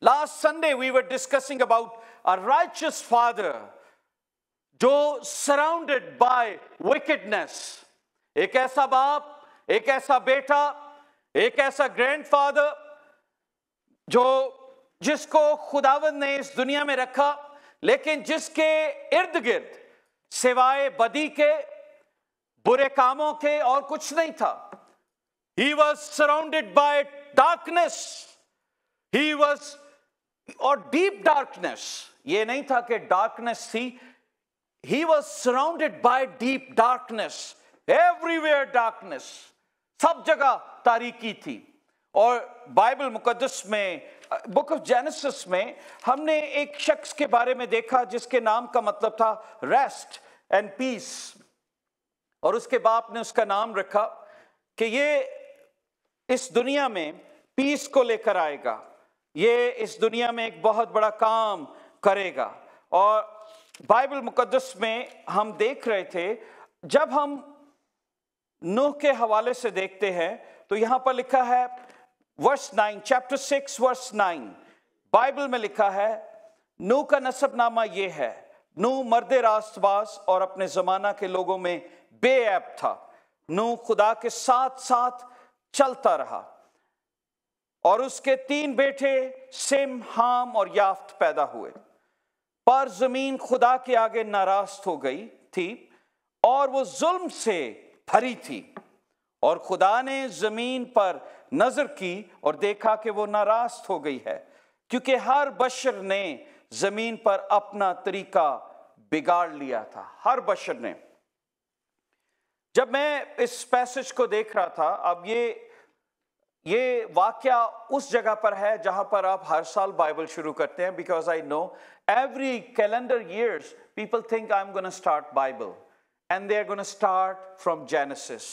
Last Sunday, we were discussing about a righteous father, जो surrounded by wickedness. एक ऐसा बाप एक ऐसा बेटा एक ऐसा ग्रैंडफादर जो जिसको खुदावन ने इस दुनिया में रखा लेकिन जिसके इर्द गिर्द सिवाय बदी के बुरे कामों के और कुछ नहीं था he was surrounded by darkness he was और डीप डार्कनेस ये नहीं था कि डार्कनेस थी he was surrounded by deep darkness everywhere darkness सब जगह तारीकी थी और बाइबल मुकदस में बुक ऑफ जेनेसिस में हमने एक शख्स के बारे में देखा जिसके नाम का मतलब था रेस्ट एंड पीस और उसके बाप ने उसका नाम रखा कि ये इस दुनिया में पीस को लेकर आएगा ये इस दुनिया में एक बहुत बड़ा काम करेगा और बाइबल मुकदस में हम देख रहे थे जब हम नूह के हवाले से देखते हैं तो यहां पर लिखा है verse nine chapter six verse nine Bible में लिखा है नूह का नसब नामा यह है नूह मर्द बास और अपने जमाना के लोगों में बेऐब था नूह खुदा के साथ साथ चलता रहा और उसके तीन बेटे सिम हाम और याफ्त पैदा हुए पर जमीन खुदा के आगे नाराज हो गई थी और वो जुल्म से भरी थी और खुदा ने जमीन पर नजर की और देखा कि वो नाराज हो गई है क्योंकि हर बशर ने जमीन पर अपना तरीका बिगाड़ लिया था हर बशर ने जब मैं इस पैसेज को देख रहा था अब ये ये वाक्य उस जगह पर है जहां पर आप हर साल बाइबल शुरू करते हैं because I know every calendar years people think I am gonna start Bible and they are gonna start from Genesis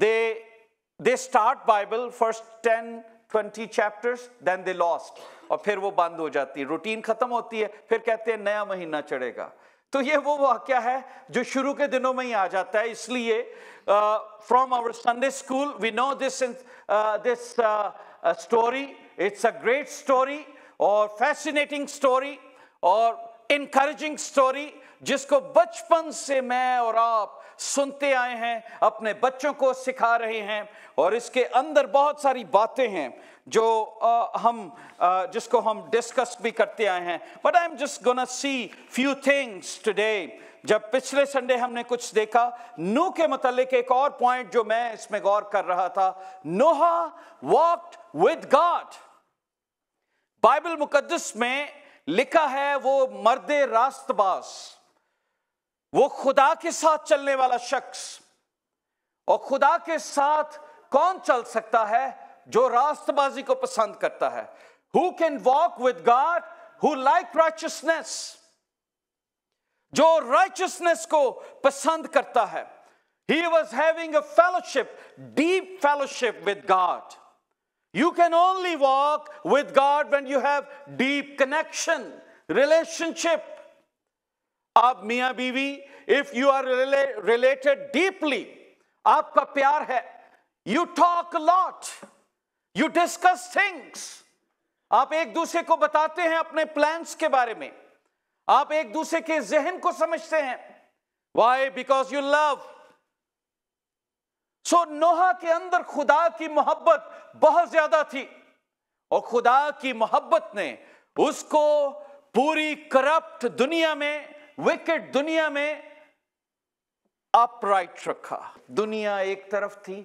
they they start Bible first ten twenty chapters then they lost और फिर वो बंद हो जाती है routine खत्म होती है फिर कहते हैं नया महीना चढ़ेगा तो ये वो वाक्य है जो शुरू के दिनों में ही आ जाता है इसलिए from our Sunday school we know this this story it's a great story और फैसिनेटिंग स्टोरी और इनकरेजिंग स्टोरी जिसको बचपन से मैं और आप सुनते आए हैं अपने बच्चों को सिखा रहे हैं और इसके अंदर बहुत सारी बातें हैं जो आ, हम आ, जिसको हम डिस्कस भी करते आए हैं but I am just gonna see few things today जब पिछले संडे हमने कुछ देखा नू के मतलब एक और पॉइंट जो मैं इसमें गौर कर रहा था Noah walk with God Bible मुकदस में लिखा है वो मर्द रास्तबाज़ वो खुदा के साथ चलने वाला शख्स और खुदा के साथ कौन चल सकता है जो रास्तबाजी को पसंद करता है who can walk with God who like righteousness जो राइचसनेस को पसंद करता है he was having a fellowship deep fellowship with God you can only walk with God when you have deep connection relationship आप मिया बीवी if you are related deeply आपका प्यार है you talk lot you discuss things आप एक दूसरे को बताते हैं अपने प्लान्स के बारे में आप एक दूसरे के जहन को समझते हैं why because you love so Noah के अंदर खुदा की मोहब्बत बहुत ज्यादा थी और खुदा की मोहब्बत ने उसको पूरी करप्ट दुनिया में विकेट दुनिया में अपराइट रखा दुनिया एक तरफ थी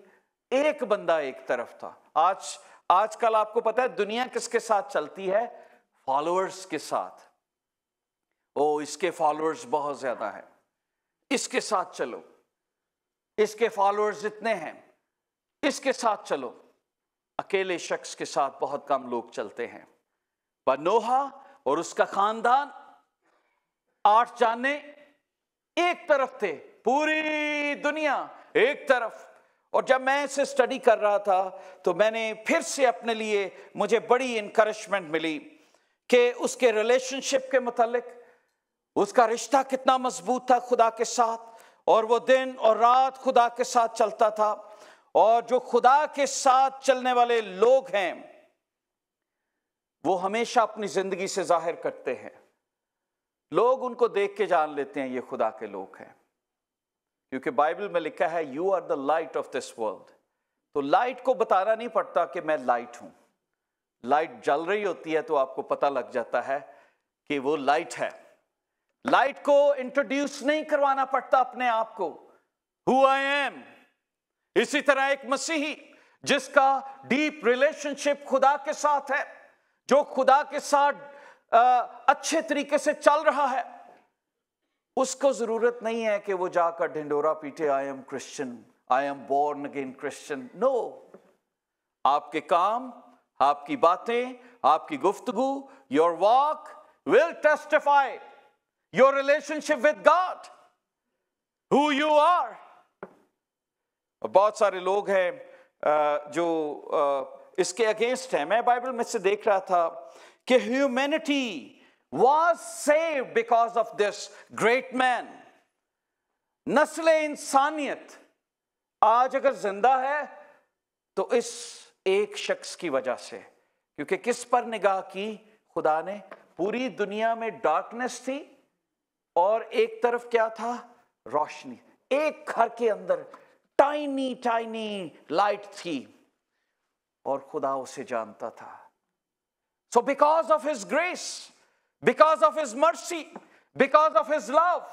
एक बंदा एक तरफ था आज आजकल आपको पता है दुनिया किसके साथ चलती है फॉलोअर्स के साथ ओ इसके फॉलोअर्स बहुत ज्यादा है इसके साथ चलो इसके फॉलोअर्स जितने हैं इसके साथ चलो अकेले शख्स के साथ बहुत कम लोग चलते हैं बनोहा और उसका खानदान आठ जाने एक तरफ थे पूरी दुनिया एक तरफ और जब मैं इसे स्टडी कर रहा था तो मैंने फिर से अपने लिए मुझे बड़ी इंकरेजमेंट मिली कि उसके रिलेशनशिप के मतलब उसका रिश्ता कितना मजबूत था खुदा के साथ और वो दिन और रात खुदा के साथ चलता था और जो खुदा के साथ चलने वाले लोग हैं वो हमेशा अपनी जिंदगी से जाहिर करते हैं लोग उनको देख के जान लेते हैं ये खुदा के लोग हैं क्योंकि बाइबल में लिखा है you are the light of this world तो लाइट को बताना नहीं पड़ता कि मैं लाइट हूं लाइट जल रही होती है तो आपको पता लग जाता है कि वो लाइट है लाइट को इंट्रोड्यूस नहीं करवाना पड़ता अपने आप को हु आई एम इसी तरह एक मसीही जिसका डीप रिलेशनशिप खुदा के साथ है जो खुदा के साथ अच्छे तरीके से चल रहा है उसको जरूरत नहीं है कि वो जाकर ढिंडोरा पीटे I am Christian I am born again Christian no आपके काम आपकी बातें आपकी गुफ्तगु your walk will testify your relationship with God who you are बहुत सारे लोग हैं जो इसके अगेंस्ट हैं मैं बाइबल में से देख रहा था कि humanity was save because of this great man नस्ल इंसानियत आज अगर जिंदा है तो इस एक शख्स की वजह से क्योंकि किस पर निगाह की खुदा ने पूरी दुनिया में डार्कनेस थी और एक तरफ क्या था रोशनी एक घर के अंदर टाइनी टाइनी लाइट थी और खुदा उसे जानता था So, because of His grace, because of His mercy, because of His love,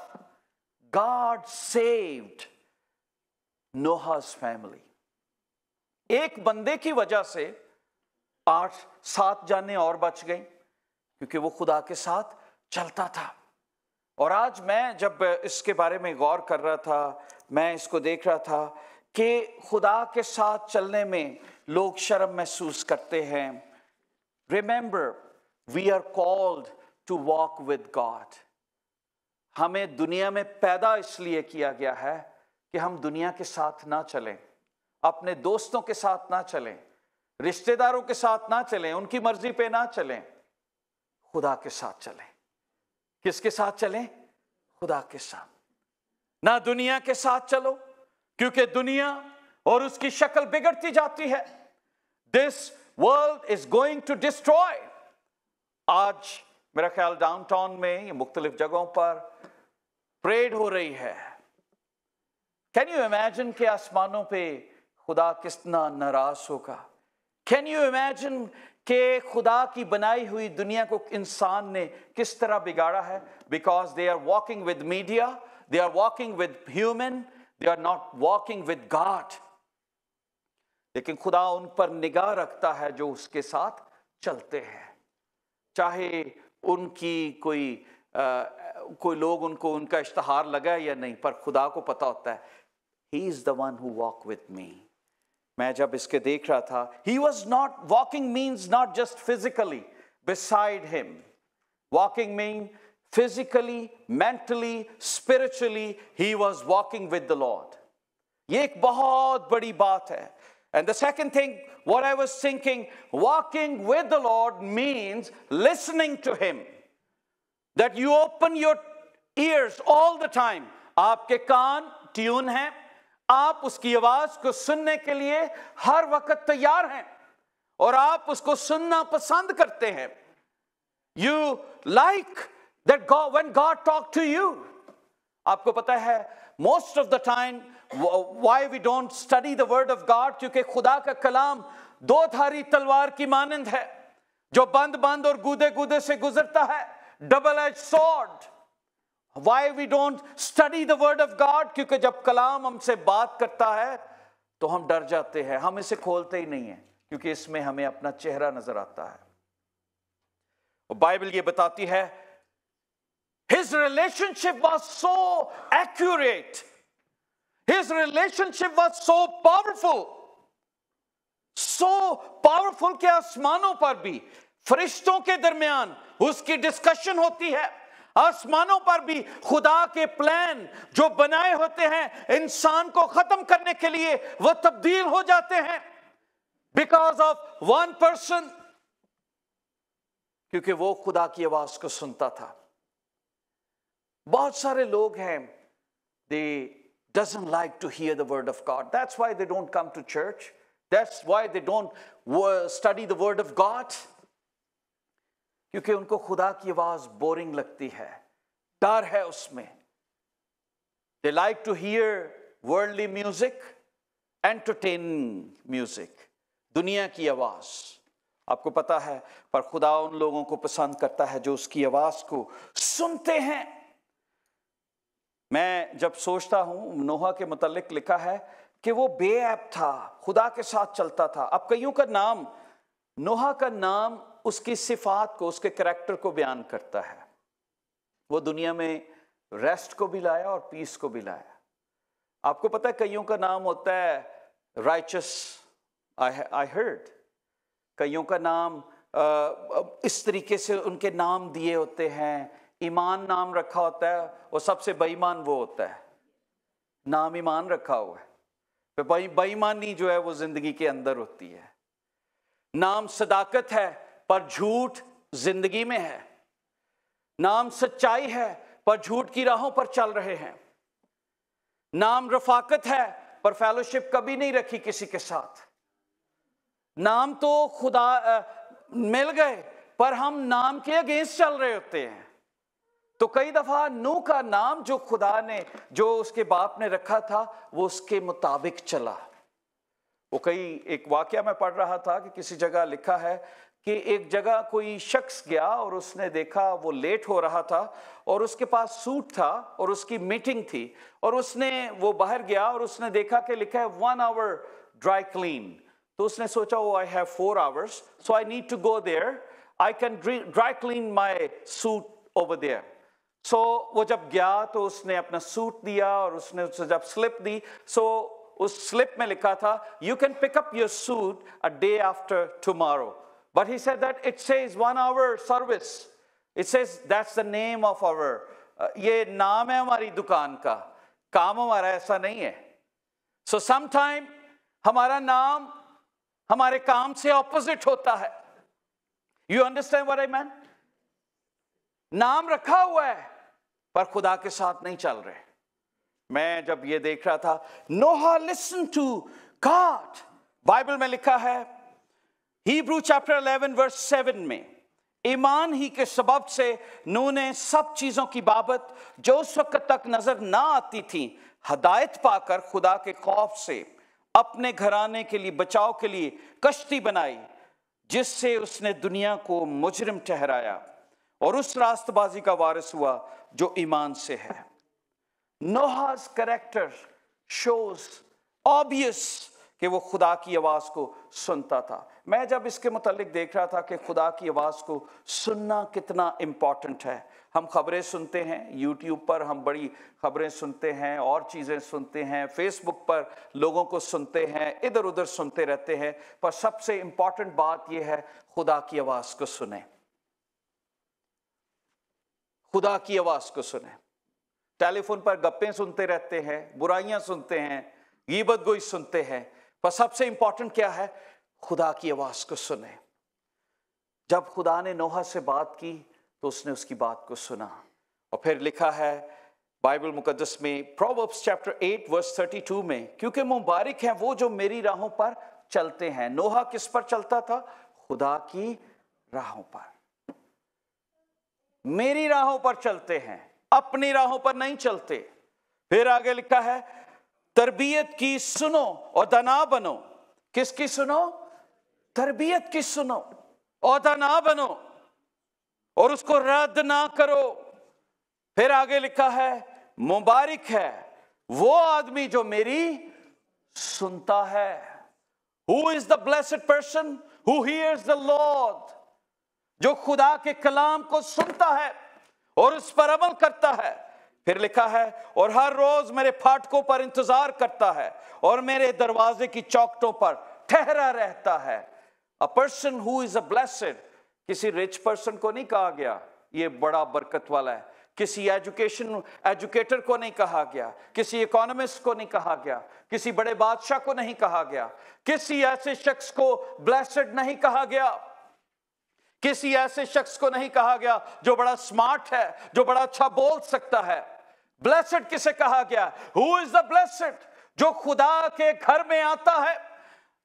God saved Noah's family. एक बंदे की वजह से आठ सात जाने और बच गई क्योंकि वो खुदा के साथ चलता था और आज मैं जब इसके बारे में गौर कर रहा था मैं इसको देख रहा था कि खुदा के साथ चलने में लोग शर्म महसूस करते हैं Remember, we are called to walk with God. हमें दुनिया में पैदा इसलिए किया गया है कि हम दुनिया के साथ ना चलें अपने दोस्तों के साथ ना चलें रिश्तेदारों के साथ ना चलें उनकी मर्जी पे ना चलें खुदा के साथ चलें किसके साथ चलें खुदा के साथ ना दुनिया के साथ चलो क्योंकि दुनिया और उसकी शक्ल बिगड़ती जाती है this world is going to destroy. Aaj, mera khayal downtown me, mukhtalif jagahon par, prayed ho Can you imagine ke asmano pe khuda Can you imagine ke khuda ki banai hui dunya ko insaan ne kis tarah bigaada hai? Because they are walking with media, they are walking with human, they are not walking with God. लेकिन खुदा उन पर निगाह रखता है जो उसके साथ चलते हैं चाहे उनकी कोई आ, कोई लोग उनको उनका इश्तहार लगा या नहीं पर खुदा को पता होता है he is the one who walk with me मैं जब इसके देख रहा था he was not walking means not just physically beside him walking mean physically mentally spiritually he was walking with the Lord ये एक बहुत बड़ी बात है And the second thing, what I was thinking, walking with the Lord means listening to Him. That you open your ears all the time. Aapke kaan tune hai. Aap uski awaaz ko sunne ke liye har wakat tayyar hai. Aur aap usko sunna pasand karte hai. You like that God, when God talk to you. Aapko pata hai, most of the time, why we don't study the word of God क्योंकि खुदा का कलाम दो धारी तलवार की मानंद है जो बंद बंद और गुदे गुदे से गुजरता है double edge sword why we don't study the word of God क्योंकि जब कलाम हमसे बात करता है तो हम डर जाते हैं हम इसे खोलते ही नहीं है क्योंकि इसमें हमें अपना चेहरा नजर आता है बाइबल ये बताती है his relationship was so accurate His relationship was so powerful, so powerful के आसमानों पर भी फरिश्तों के दरमियान उसकी डिस्कशन होती है आसमानों पर भी खुदा के प्लान जो बनाए होते हैं इंसान को खत्म करने के लिए वह तब्दील हो जाते हैं बिकॉज ऑफ वन पर्सन क्योंकि वो खुदा की आवाज को सुनता था बहुत सारे लोग हैं दे doesn't like to hear the word of God. That's why they don't come to church. That's why they don't study the word of God. क्योंकि उनको खुदा की आवाज बोरिंग लगती है डर है उसमें they like to hear worldly music entertaining music दुनिया की आवाज आपको पता है पर खुदा उन लोगों को पसंद करता है जो उसकी आवाज को सुनते हैं मैं जब सोचता हूँ नोहा के मतलब लिखा है कि वो बेऐप था खुदा के साथ चलता था अब कईयों का नाम नोहा का नाम उसकी सिफात को उसके करैक्टर को बयान करता है वो दुनिया में रेस्ट को भी लाया और पीस को भी लाया आपको पता है कईयों का नाम होता है राइचस आई हर्ड कईयों का नाम इस तरीके से उनके नाम दिए होते हैं ईमान नाम रखा होता है और सबसे बेईमान वो होता है नाम ईमान रखा हुआ है बेईमानी जो है वो जिंदगी के अंदर होती है नाम सदाकत है पर झूठ जिंदगी में है नाम सच्चाई है पर झूठ की राहों पर चल रहे हैं नाम रफाकत है पर फेलोशिप कभी नहीं रखी किसी के साथ नाम तो खुदा आ, मिल गए पर हम नाम के अगेंस्ट चल रहे होते हैं तो कई दफा नू का नाम जो खुदा ने जो उसके बाप ने रखा था वो उसके मुताबिक चला वो कई एक वाक्य में पढ़ रहा था कि किसी जगह लिखा है कि एक जगह कोई शख्स गया और उसने देखा वो लेट हो रहा था और उसके पास सूट था और उसकी मीटिंग थी और उसने वो बाहर गया और उसने देखा कि लिखा है वन आवर ड्राई क्लीन तो उसने सोचा वो I have four hours so I need to go there I can dry clean my suit over there so so, वो जब गया तो उसने अपना सूट दिया और उसने उससे जब स्लिप दी सो so, उस स्लिप में लिखा था you can pick up your suit a day after tomorrow but he said that it says one hour service it says that's the name of hour ये नाम है हमारी दुकान का काम हमारा ऐसा नहीं है सो समाइम हमारा नाम हमारे काम से ऑपोजिट होता है you understand where I mean नाम रखा हुआ है पर खुदा के साथ नहीं चल रहे मैं जब ये देख रहा था Noah listen to God Bible में लिखा है हीब्रू चैप्टर 11 वर्स 7 में ईमान ही के सबब से नू ने सब चीजों की बाबत जो उस वक्त तक नजर ना आती थी हदायत पाकर खुदा के खौफ से अपने घराने के लिए बचाव के लिए कश्ती बनाई जिससे उसने दुनिया को मुजरिम ठहराया और उस रास्तबाजी का वारिस हुआ जो ईमान से है नोहाज करेक्टर शोज ऑबियस कि वो खुदा की आवाज़ को सुनता था मैं जब इसके मतलब देख रहा था कि खुदा की आवाज़ को सुनना कितना इंपॉर्टेंट है हम खबरें सुनते हैं यूट्यूब पर हम बड़ी खबरें सुनते हैं और चीज़ें सुनते हैं फेसबुक पर लोगों को सुनते हैं इधर उधर सुनते रहते हैं पर सबसे इम्पॉर्टेंट बात यह है खुदा की आवाज़ को सुने खुदा की आवाज़ को सुने टेलीफोन पर गप्पे सुनते रहते हैं बुराइयां सुनते हैं गीबत गोई सुनते हैं पर सबसे इंपॉर्टेंट क्या है खुदा की आवाज़ को सुने जब खुदा ने नोहा से बात की तो उसने उसकी बात को सुना और फिर लिखा है बाइबल मुकदस में Proverbs chapter eight verse thirty two में क्योंकि मुबारक हैं वो जो मेरी राहों पर चलते हैं नोहा किस पर चलता था खुदा की राहों पर मेरी राहों पर चलते हैं अपनी राहों पर नहीं चलते फिर आगे लिखा है तरबियत की सुनो और दना बनो किसकी सुनो तरबियत की सुनो और दना बनो और उसको रद्द ना करो फिर आगे लिखा है मुबारक है वो आदमी जो मेरी सुनता है who is the blessed person who hears the Lord जो खुदा के कलाम को सुनता है और उस पर अमल करता है फिर लिखा है और हर रोज मेरे फाटकों पर इंतजार करता है और मेरे दरवाजे की चौकटों पर ठहरा रहता है a person who is a blessed किसी रिच पर्सन को नहीं कहा गया ये बड़ा बरकत वाला है किसी एजुकेशन एजुकेटर को नहीं कहा गया किसी इकोनॉमिस्ट को नहीं कहा गया किसी बड़े बादशाह को नहीं कहा गया किसी ऐसे शख्स को ब्लेसड नहीं कहा गया किसी ऐसे शख्स को नहीं कहा गया जो बड़ा स्मार्ट है जो बड़ा अच्छा बोल सकता है ब्लेसड किसे कहा गया हु इज द ब्लेसड जो खुदा के घर में आता है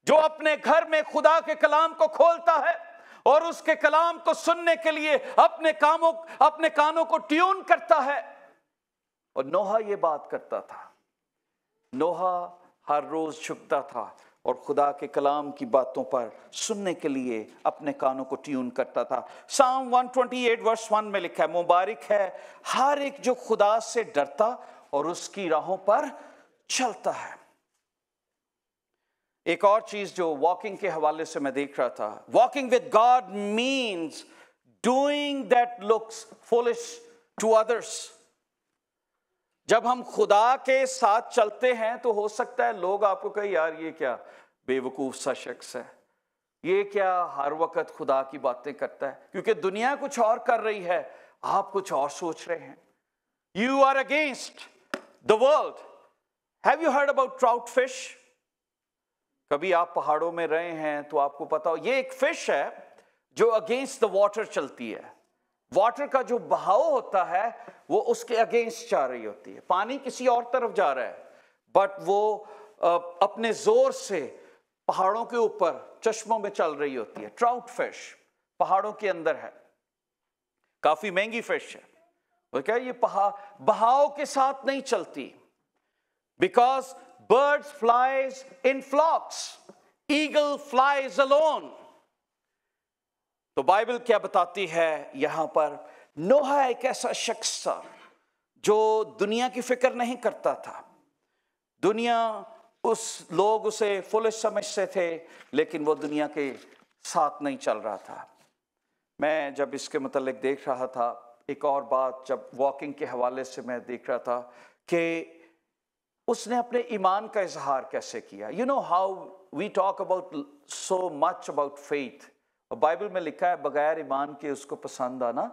जो अपने घर में खुदा के कलाम को खोलता है और उसके कलाम को सुनने के लिए अपने कामों अपने कानों को ट्यून करता है और नोहा यह बात करता था नोहा हर रोज छुपता था और खुदा के कलाम की बातों पर सुनने के लिए अपने कानों को ट्यून करता था साम 128 वर्ष 1 में लिखा है मुबारक है हर एक जो खुदा से डरता और उसकी राहों पर चलता है एक और चीज जो वॉकिंग के हवाले से मैं देख रहा था walking with God means doing that looks foolish to others जब हम खुदा के साथ चलते हैं तो हो सकता है लोग आपको कहे यार ये क्या बेवकूफ सा शख्स है ये क्या हर वक्त खुदा की बातें करता है क्योंकि दुनिया कुछ और कर रही है आप कुछ और सोच रहे हैं you are against the world have you heard about trout fish कभी आप पहाड़ों में रहे हैं तो आपको पता हो ये एक फिश है जो अगेंस्ट द वॉटर चलती है वाटर का जो बहाव होता है वो उसके अगेंस्ट जा रही होती है पानी किसी और तरफ जा रहा है बट वो अपने जोर से पहाड़ों के ऊपर चश्मों में चल रही होती है ट्राउट फिश पहाड़ों के अंदर है काफी महंगी फिश है वो क्या ये बहाव के साथ नहीं चलती because birds flies in flocks eagle flies alone तो बाइबल क्या बताती है यहाँ पर नोहा एक ऐसा शख्स था जो दुनिया की फिक्र नहीं करता था दुनिया उस लोग उसे फुलिश समझते थे लेकिन वो दुनिया के साथ नहीं चल रहा था मैं जब इसके मतलब देख रहा था एक और बात जब वॉकिंग के हवाले से मैं देख रहा था कि उसने अपने ईमान का इजहार कैसे किया you know how we talk about so much about faith और बाइबल में लिखा है बगैर ईमान के उसको पसंद आना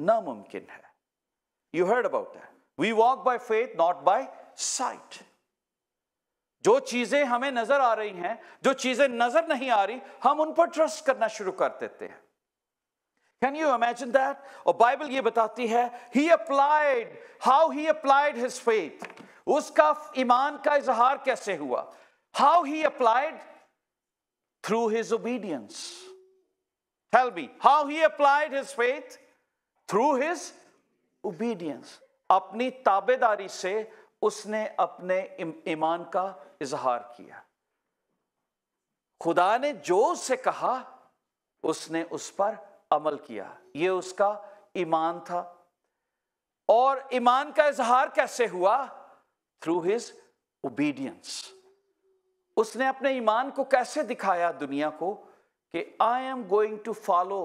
नामुमकिन है you heard about that we walk by faith not by sight जो चीजें हमें नजर आ रही हैं जो चीजें नजर नहीं आ रही हम उन पर ट्रस्ट करना शुरू कर देते हैं कैन यू इमेजिन दैट और बाइबल ये बताती है he applied how he applied his faith उसका ईमान का इजहार कैसे हुआ how he applied through his obedience Help me. How he applied his faith? Through his obedience. अपनी ताबेदारी से उसने अपने ईमान का इजहार किया खुदा ने जो उससे कहा उसने उस पर अमल किया यह उसका ईमान था और ईमान का इजहार कैसे हुआ थ्रू हिज ओबीडियंस उसने अपने ईमान को कैसे दिखाया दुनिया को कि I am going to follow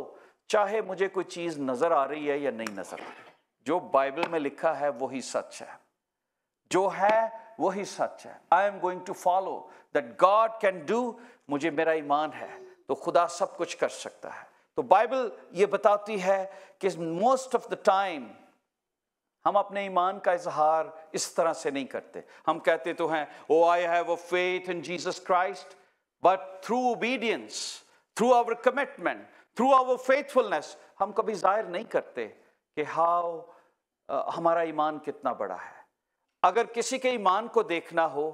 चाहे मुझे कोई चीज़ नज़र आ रही है या नहीं नज़र आ रही जो बाइबल में लिखा है वही सच है जो है वही सच है I am going to follow that God can do मुझे मेरा ईमान है तो खुदा सब कुछ कर सकता है तो बाइबल ये बताती है कि मोस्ट ऑफ द टाइम हम अपने ईमान का इजहार इस तरह से नहीं करते हम कहते तो हैं oh I have a faith in Jesus Christ but through obedience through our commitment through our faithfulness हम कभी जाहिर नहीं करते कि हाउ हमारा ईमान कितना बड़ा है अगर किसी के ईमान को देखना हो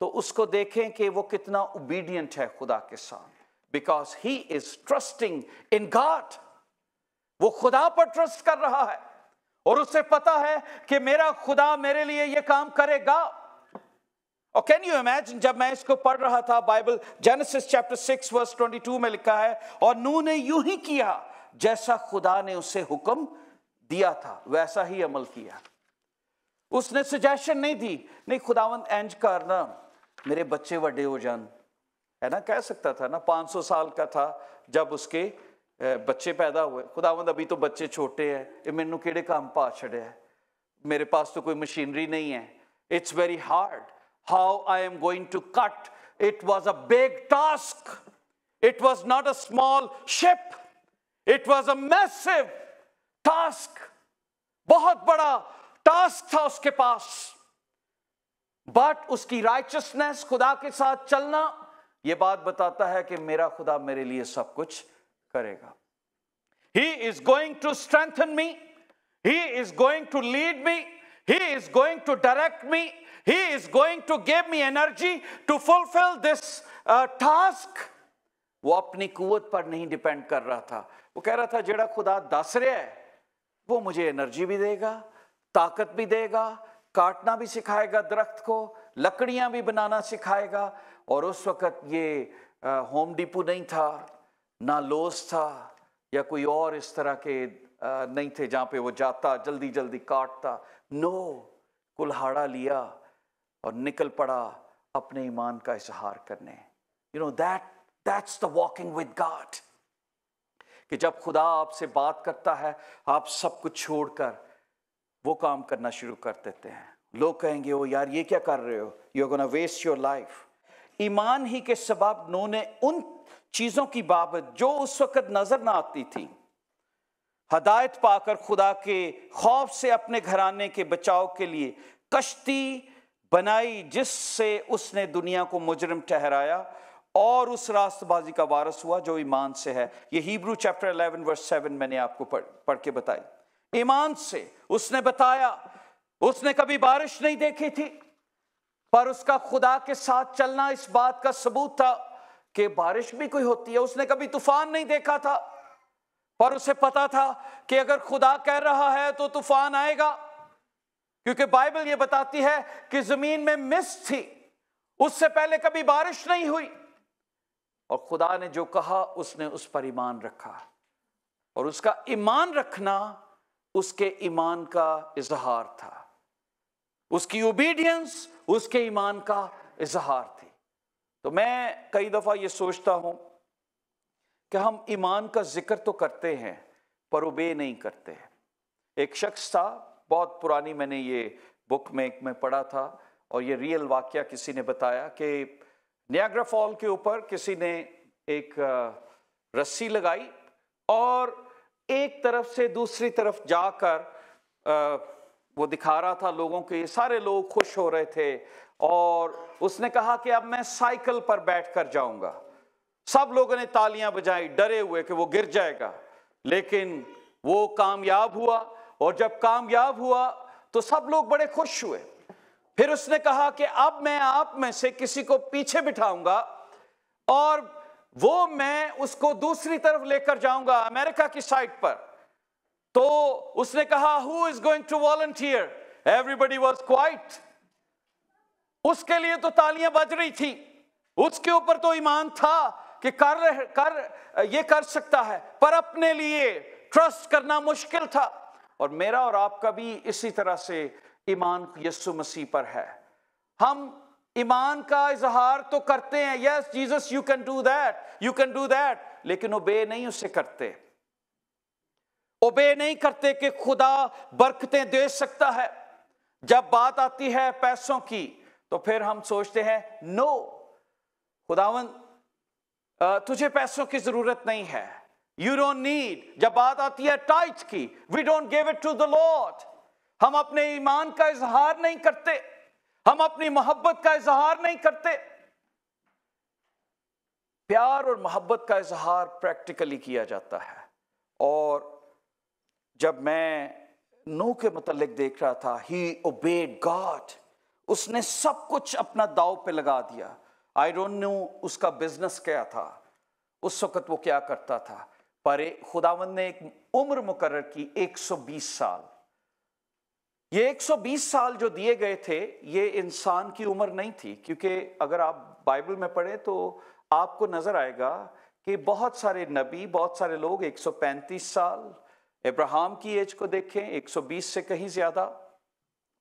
तो उसको देखें कि वो कितना ओबीडियंट है खुदा के साथ because he is trusting in God वो खुदा पर ट्रस्ट कर रहा है और उसे पता है कि मेरा खुदा मेरे लिए ये काम करेगा और कैन यू इमेजिन जब मैं इसको पढ़ रहा था Bible Genesis chapter six verse two में लिखा है और नू ने यू ही किया जैसा खुदा ने उसे हुक्म दिया था वैसा ही अमल किया उसने सजेशन नहीं दी नहीं खुदावंद एंज ना मेरे बच्चे बड़े हो जान है ना कह सकता था ना 500 साल का था जब उसके बच्चे पैदा हुए खुदावंद अभी तो बच्चे छोटे है ये मैनू केड़े काम पा छड़े है मेरे पास तो कोई मशीनरी नहीं है it's very hard how I am going to cut. It was a big task. It was not a small ship. It was a massive task. Bahut bada task tha uske paas. But uski righteousness, khuda ke saath chalna, ye baat batata hai ki mera khuda mere liye sab kuch karega. He is going to strengthen me. He is going to lead me. He is going to direct me. He is going to give me energy to fulfill this uh, task. वो अपनी कुवत पर नहीं depend कर रहा था वो कह रहा था जेड़ा खुदा दस रहा है वो मुझे एनर्जी भी देगा ताकत भी देगा काटना भी सिखाएगा दरख्त को लकड़ियां भी बनाना सिखाएगा और उस वक़्त ये आ, होम डिपो नहीं था ना लोस था या कोई और इस तरह के आ, नहीं थे जहाँ पे वो जाता जल्दी जल्दी काटता नो कुल्हाड़ा लिया और निकल पड़ा अपने ईमान का इजहार करने you know that that's the walking with God कि जब खुदा आपसे बात करता है आप सब कुछ छोड़कर वो काम करना शुरू कर देते हैं लोग कहेंगे ओ यार ये क्या कर रहे हो you gonna waste your life ईमान ही के सबब उन्होंने उन चीज़ों की बाबत जो उस वक़्त नज़र ना आती थी हदायत पाकर खुदा के खौफ से अपने घराने के बचाव के लिए कश्ती बनाई जिससे उसने दुनिया को मुजरम ठहराया और उस रास्तबाजी का वारस हुआ जो ईमान से है ये हिब्रू चैप्टर 11 वर्स 7 मैंने आपको पढ़ पढ़ के बताई ईमान से उसने बताया उसने कभी बारिश नहीं देखी थी पर उसका खुदा के साथ चलना इस बात का सबूत था कि बारिश भी कोई होती है उसने कभी तूफान नहीं देखा था और उसे पता था कि अगर खुदा कह रहा है तो तूफान आएगा क्योंकि बाइबल ये बताती है कि जमीन में मिस थी उससे पहले कभी बारिश नहीं हुई और खुदा ने जो कहा उसने उस पर ईमान रखा और उसका ईमान रखना उसके ईमान का इजहार था उसकी ओबीडियंस उसके ईमान का इजहार थी तो मैं कई दफ़ा ये सोचता हूं कि हम ईमान का जिक्र तो करते हैं पर उबे नहीं करते हैं एक शख्स था बहुत पुरानी मैंने ये बुक में एक में पढ़ा था और ये रियल वाक्य किसी ने बताया कि न्याग्रा फॉल के ऊपर किसी ने एक रस्सी लगाई और एक तरफ से दूसरी तरफ जाकर वो दिखा रहा था लोगों के सारे लोग खुश हो रहे थे और उसने कहा कि अब मैं साइकिल पर बैठ कर जाऊंगा सब लोगों ने तालियां बजाई डरे हुए कि वो गिर जाएगा लेकिन वो कामयाब हुआ और जब कामयाब हुआ तो सब लोग बड़े खुश हुए फिर उसने कहा कि अब मैं आप में से किसी को पीछे बिठाऊंगा और वो मैं उसको दूसरी तरफ लेकर जाऊंगा अमेरिका की साइड पर तो उसने कहा who is going to volunteer everybody was quiet उसके लिए तो तालियां बज रही थी उसके ऊपर तो ईमान था कि कर कर ये कर सकता है पर अपने लिए ट्रस्ट करना मुश्किल था और मेरा और आपका भी इसी तरह से ईमान यस्सु मसीह पर है हम ईमान का इजहार तो करते हैं yes Jesus you can do that you can do that लेकिन ओबे नहीं उसे करते ओबे नहीं करते कि खुदा बरकतें दे सकता है जब बात आती है पैसों की तो फिर हम सोचते हैं नो खुदावन तुझे पैसों की जरूरत नहीं है यू डोंट नीड जब बात आती है टाइट की we don't give it to the Lord हम अपने ईमान का इजहार नहीं करते हम अपनी मोहब्बत का इजहार नहीं करते प्यार और मोहब्बत का इजहार प्रैक्टिकली किया जाता है और जब मैं नो के मतलब देख रहा था ही ओबेड गॉड उसने सब कुछ अपना दाव पे लगा दिया आई डोंट नो उसका बिजनेस क्या था उस वक़्त वो क्या करता था पर खुदावन ने एक उम्र मुकर की 120 साल ये 120 साल जो दिए गए थे ये इंसान की उम्र नहीं थी क्योंकि अगर आप बाइबल में पढ़ें तो आपको नज़र आएगा कि बहुत सारे नबी बहुत सारे लोग 135 साल इब्राहिम की एज को देखें 120 से कहीं ज़्यादा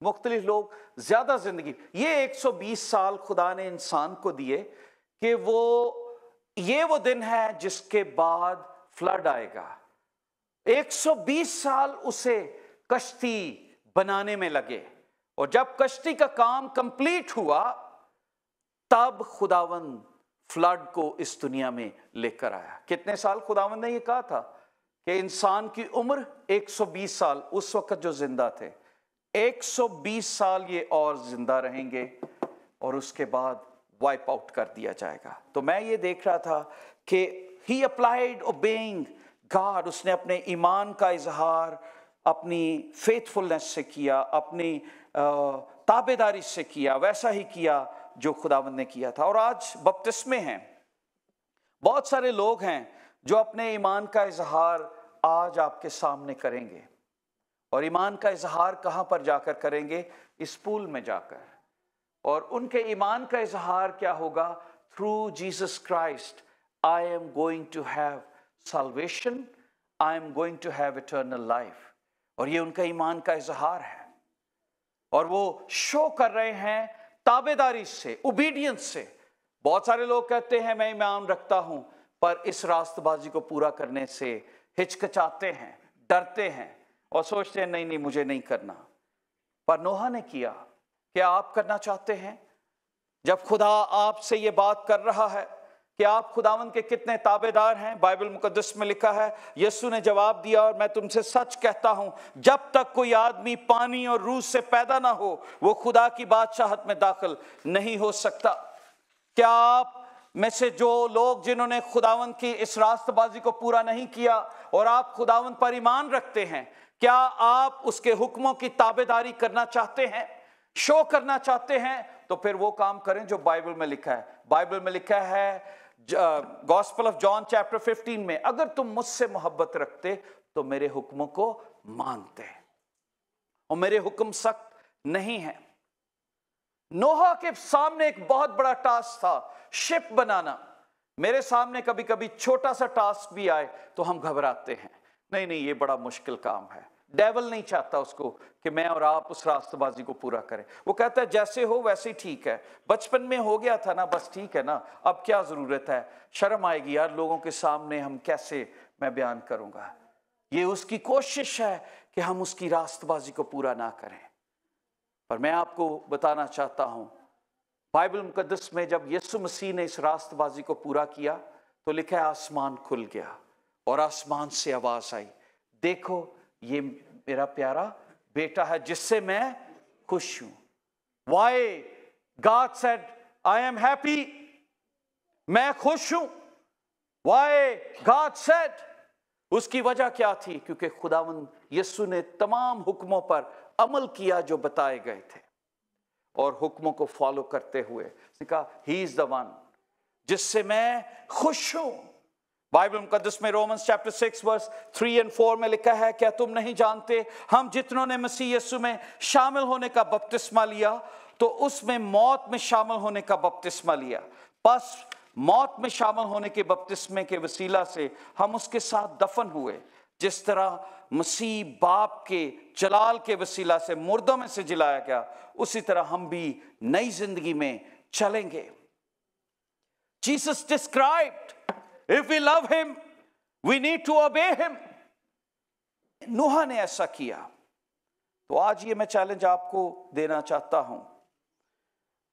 मुख्तलिफ लोग ज़्यादा ज़िंदगी ये 120 साल खुदा ने इंसान को दिए कि वो ये वो दिन है जिसके बाद फ्लड आएगा 120 साल उसे कश्ती बनाने में लगे और जब कश्ती का काम कंप्लीट हुआ तब खुदावन फ्लड को इस दुनिया में लेकर आया कितने साल खुदावन ने ये कहा था कि इंसान की उम्र 120 साल उस वक्त जो जिंदा थे 120 साल ये और जिंदा रहेंगे और उसके बाद वाइप आउट कर दिया जाएगा तो मैं ये देख रहा था कि ही अप्लाइड ओबेइंग गॉड उसने अपने ईमान का इजहार अपनी फेथफुलनेस से किया अपनी ताबेदारी से किया वैसा ही किया जो खुदावंद ने किया था और आज बपतिस्मे हैं बहुत सारे लोग हैं जो अपने ईमान का इजहार आज आपके सामने करेंगे और ईमान का इजहार कहाँ पर जाकर करेंगे इस में जाकर और उनके ईमान का इजहार क्या होगा through Jesus Christ I am going to have salvation I am going to have eternal life और ये उनका ईमान का इजहार है और वो शो कर रहे हैं ताबेदारी से ओबीडियंस से बहुत सारे लोग कहते हैं मैं ईमान रखता हूं पर इस रास्तबाजी को पूरा करने से हिचकचाते हैं डरते हैं और सोचते हैं नहीं नहीं मुझे नहीं करना पर नोहा ने किया क्या आप करना चाहते हैं जब खुदा आपसे ये बात कर रहा है कि आप खुदावन के कितने ताबेदार हैं बाइबल मुकदस में लिखा है यस्सु ने जवाब दिया और मैं तुमसे सच कहता हूं जब तक कोई आदमी पानी और रूह से पैदा ना हो वो खुदा की बादशाहत में दाखिल नहीं हो सकता क्या आप में से जो लोग जिन्होंने खुदावन की इस रास्तबाजी को पूरा नहीं किया और आप खुदावन पर ईमान रखते हैं क्या आप उसके हुक्मों की ताबेदारी करना चाहते हैं शो करना चाहते हैं तो फिर वो काम करें जो बाइबल में लिखा है बाइबल में लिखा है गॉस्पल ऑफ जॉन चैप्टर 15 में अगर तुम मुझसे मोहब्बत रखते तो मेरे हुक्मों को मानते और मेरे हुक्म सख्त नहीं है नोहा के सामने एक बहुत बड़ा टास्क था शिप बनाना मेरे सामने कभी कभी छोटा सा टास्क भी आए तो हम घबराते हैं नहीं नहीं ये बड़ा मुश्किल काम है डेवल नहीं चाहता उसको कि मैं और आप उस रास्तबाजी को पूरा करें वो कहता है जैसे हो वैसे ठीक है बचपन में हो गया था ना बस ठीक है ना अब क्या ज़रूरत है शर्म आएगी यार लोगों के सामने हम कैसे मैं बयान करूँगा ये उसकी कोशिश है कि हम उसकी रास्तबाजी को पूरा ना करें पर मैं आपको बताना चाहता हूँ बाइबल मुकदस में जब यसु मसीह ने इस रास्तबाजी को पूरा किया तो लिखा आसमान खुल गया और आसमान से आवाज आई देखो ये मेरा प्यारा बेटा है जिससे मैं खुश हूं why God said I am happy मैं खुश हूं वाई गॉड सेड उसकी वजह क्या थी क्योंकि खुदावन यस्सु ने तमाम हुक्मों पर अमल किया जो बताए गए थे और हुक्मों को फॉलो करते हुए कहा ही इज द वन जिससे मैं खुश हूं बाइबल मुकदस में Roman chapter six verse three and four में लिखा है क्या तुम नहीं जानते हम जितनों ने मसीह यसु में शामिल होने का बपतिस्मा लिया तो उसमें मौत में शामिल होने का बपतिस्मा लिया बस मौत में शामिल होने के बपतिस्मे के वसीला से हम उसके साथ दफन हुए जिस तरह मसीह बाप के जलाल के वसीला से मुर्दों में से जिलाया गया उसी तरह हम भी नई जिंदगी में चलेंगे Jesus described If we love him, we need to obey him. Noah ne aisa kiya. To aaj ye main challenge aapko dena chahta hoon.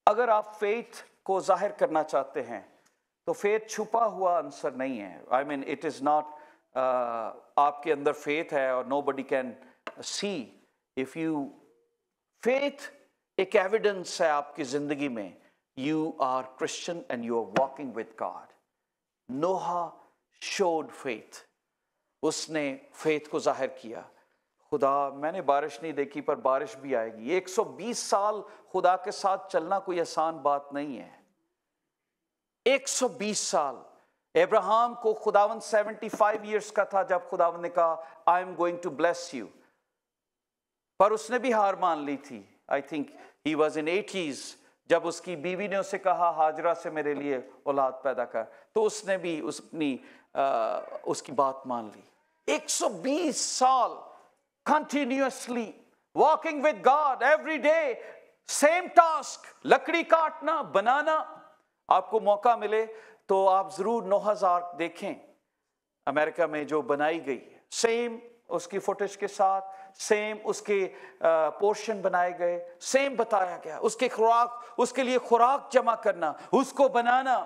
Agar aap faith ko zahir karna chahte hain, to faith chupa hua answer nahi hai. I mean, it is not uh, aapke andar faith hai or nobody can see. If you, faith ek evidence hai aapki zindagi mein. You are Christian and you are walking with God. Noah showed faith उसने faith को जाहिर किया खुदा मैंने बारिश नहीं देखी पर बारिश भी आएगी 120 साल खुदा के साथ चलना कोई आसान बात नहीं है 120 साल इब्राहिम को खुदावन 75 ईयर्स का था जब खुदावन ने कहा I am going to bless you पर उसने भी हार मान ली थी I think he was in eighties जब उसकी बीवी ने उसे कहा हाजरा से मेरे लिए औलाद पैदा कर तो उसने भी उस अपनी उसकी बात मान ली 120 साल continuously walking with God every day same task लकड़ी काटना बनाना आपको मौका मिले तो आप जरूर हजार देखें अमेरिका में जो बनाई गई है सेम उसकी फुटेज के साथ सेम उसके पोर्शन बनाए गए सेम बताया गया उसके खुराक उसके लिए खुराक जमा करना उसको बनाना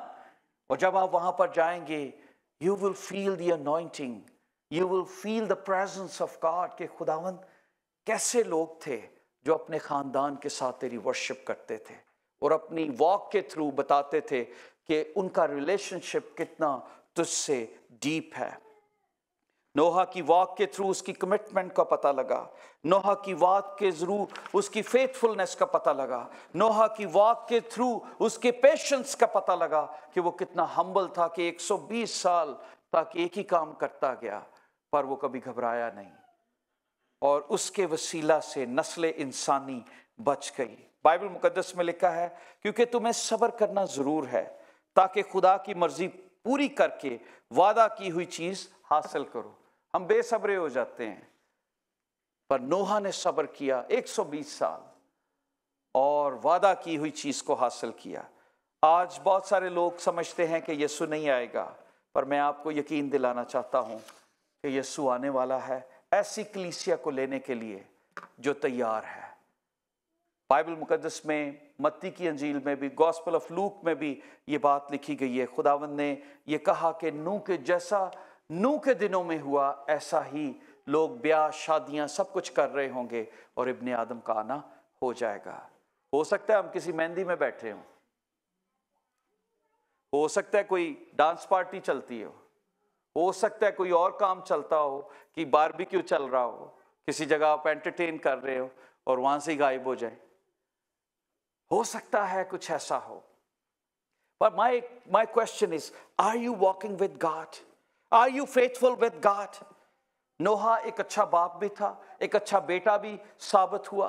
और जब आप वहां पर जाएंगे you will feel the anointing you will feel the presence of God के खुदावन कैसे लोग थे जो अपने खानदान के साथ तेरी वर्शिप करते थे और अपनी वॉक के थ्रू बताते थे कि उनका रिलेशनशिप कितना तुझसे डीप है नोहा की वाक के थ्रू उसकी कमिटमेंट का पता लगा नोहा की वाक के थ्रू उसकी फेथफुलनेस का पता लगा नोहा की वाक के थ्रू उसके पेशेंस का पता लगा कि वो कितना हम्बल था कि 120 साल तक एक ही काम करता गया पर वो कभी घबराया नहीं और उसके वसीला से नस्ल इंसानी बच गई बाइबल मुकदस में लिखा है क्योंकि तुम्हें सब्र करना ज़रूर है ताकि खुदा की मर्ज़ी पूरी करके वादा की हुई चीज़ हासिल करो हम बेसब्रे हो जाते हैं पर नोहा ने सब्र किया 120 साल और वादा की हुई चीज़ को हासिल किया आज बहुत सारे लोग समझते हैं कि यीशु नहीं आएगा पर मैं आपको यकीन दिलाना चाहता हूं कि यीशु आने वाला है ऐसी कलीसिया को लेने के लिए जो तैयार है बाइबल मुकदस में मत्ती की अंजील में भी गॉस्पल ऑफ लूक में भी ये बात लिखी गई है खुदावन ने ये कहा कि नू के जैसा नू के दिनों में हुआ ऐसा ही लोग ब्याह शादियां सब कुछ कर रहे होंगे और इबन आदम का आना हो जाएगा हो सकता है हम किसी मेहंदी में बैठे हों हो सकता है कोई डांस पार्टी चलती हो हो सकता है कोई और काम चलता हो कि बारबेक्यू चल रहा हो किसी जगह आप एंटरटेन कर रहे हो और वहां से गायब हो जाए हो सकता है कुछ ऐसा हो पर my my question is are you walking with God are you faithful with God Noah एक अच्छा बाप भी था एक अच्छा बेटा भी साबित हुआ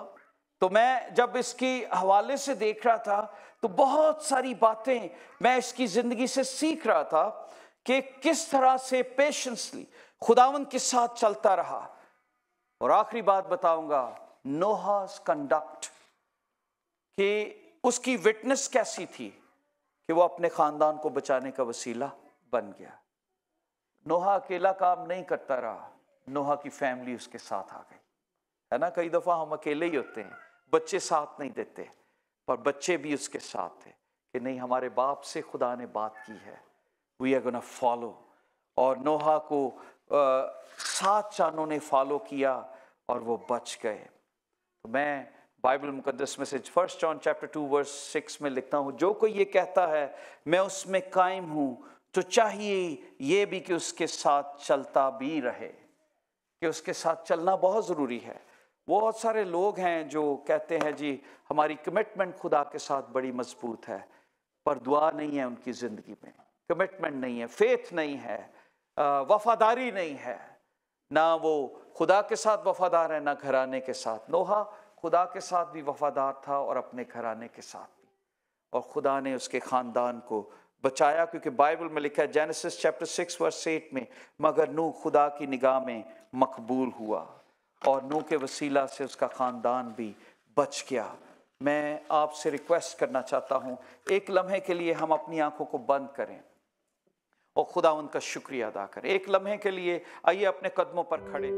तो मैं जब इसकी हवाले से देख रहा था तो बहुत सारी बातें मैं इसकी ज़िंदगी से सीख रहा था कि किस तरह से पेशेंसली खुदावन के साथ चलता रहा और आखिरी बात बताऊंगा नोहाज कंडक्ट कि उसकी विटनेस कैसी थी कि वो अपने ख़ानदान को बचाने का वसीला बन गया नोहा अकेला काम नहीं करता रहा नोहा की फैमिली उसके साथ आ गई है ना कई दफ़ा हम अकेले ही होते हैं बच्चे साथ नहीं देते पर बच्चे भी उसके साथ थे कि नहीं हमारे बाप से खुदा ने बात की है वी आर गोना फॉलो और नोहा को आ, सात चानों ने फॉलो किया और वो बच गए तो मैं बाइबल मुकदस में से first John chapter two verse six में लिखता हूँ जो कोई ये कहता है मैं उसमें कायम हूँ तो चाहिए ये भी कि उसके साथ चलता भी रहे कि उसके साथ चलना बहुत ज़रूरी है बहुत सारे लोग हैं जो कहते हैं जी हमारी कमिटमेंट खुदा के साथ बड़ी मजबूत है पर दुआ नहीं है उनकी ज़िंदगी में कमिटमेंट नहीं है फेथ नहीं है वफादारी नहीं है ना वो खुदा के साथ वफादार है ना घराने के साथ नोहा खुदा के साथ भी वफादार था और अपने घराने के साथ भी और खुदा ने उसके ख़ानदान को बचाया क्योंकि बाइबल में लिखा है Genesis chapter six verse eight में मगर नू खुदा की निगाह में मकबूल हुआ और नू के वसीला से उसका ख़ानदान भी बच गया मैं आपसे रिक्वेस्ट करना चाहता हूँ एक लम्हे के लिए हम अपनी आँखों को बंद करें और खुदा उनका शुक्रिया अदा करें एक लम्हे के लिए आइए अपने कदमों पर खड़े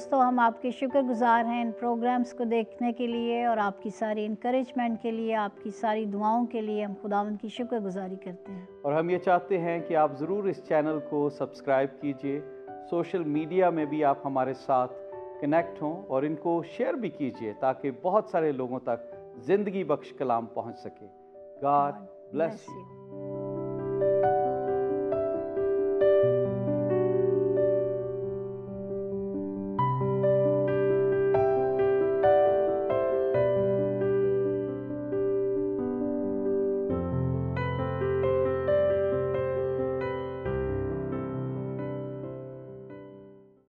दोस्तों हम आपके शुक्रगुजार हैं इन प्रोग्राम्स को देखने के लिए और आपकी सारी इनक्रेजमेंट के लिए आपकी सारी दुआओं के लिए हम खुदा की शुक्रगुजारी करते हैं और हम ये चाहते हैं कि आप ज़रूर इस चैनल को सब्सक्राइब कीजिए सोशल मीडिया में भी आप हमारे साथ कनेक्ट हों और इनको शेयर भी कीजिए ताकि बहुत सारे लोगों तक ज़िंदगी बख्श कलाम पहुँच सके गॉड ब्लेस यू